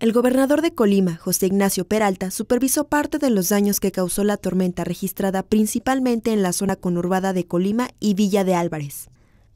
El gobernador de Colima, José Ignacio Peralta, supervisó parte de los daños que causó la tormenta registrada principalmente en la zona conurbada de Colima y Villa de Álvarez.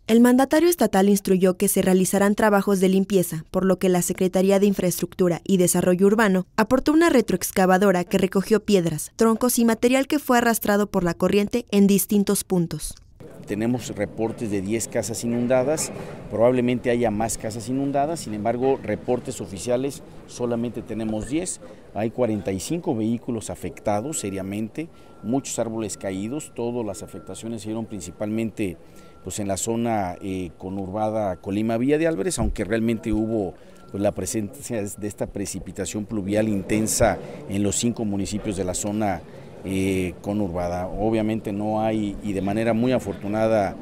El mandatario estatal instruyó que se realizarán trabajos de limpieza, por lo que la Secretaría de Infraestructura y Desarrollo Urbano aportó una retroexcavadora que recogió piedras, troncos y material que fue arrastrado por la corriente en distintos puntos tenemos reportes de 10 casas inundadas, probablemente haya más casas inundadas, sin embargo, reportes oficiales solamente tenemos 10. Hay 45 vehículos afectados seriamente, muchos árboles caídos, todas las afectaciones se dieron principalmente pues, en la zona eh, conurbada colima vía de Álvarez, aunque realmente hubo pues, la presencia de esta precipitación pluvial intensa en los cinco municipios de la zona eh, conurbada. Obviamente no hay, y de manera muy afortunada,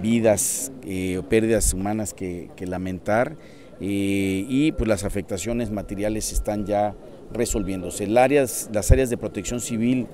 vidas eh, o pérdidas humanas que, lamentar. Eh, y pues las afectaciones materiales están ya resolviéndose. las áreas de protección civil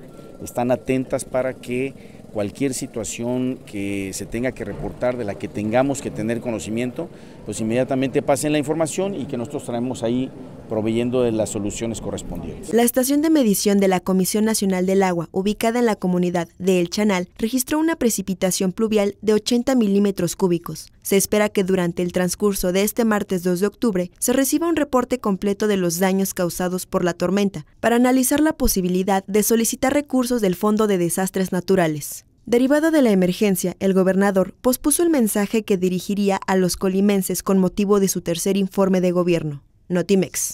están atentas para que cualquier situación que se tenga que reportar, de la que tengamos que tener conocimiento, pues inmediatamente pasen la información y que nosotros traemos ahí proveyendo de las soluciones correspondientes. La estación de medición de la Comisión Nacional del Agua, ubicada en la comunidad de El Chanal, registró una precipitación pluvial de 80 milímetros cúbicos. Se espera que durante el transcurso de este martes 2 de octubre se reciba un reporte completo de los daños causados por la tormenta, para analizar la posibilidad de solicitar recursos del Fondo de Desastres Naturales. Derivado de la emergencia, el gobernador pospuso el mensaje que dirigiría a los colimenses con motivo de su tercer informe de gobierno, Notimex.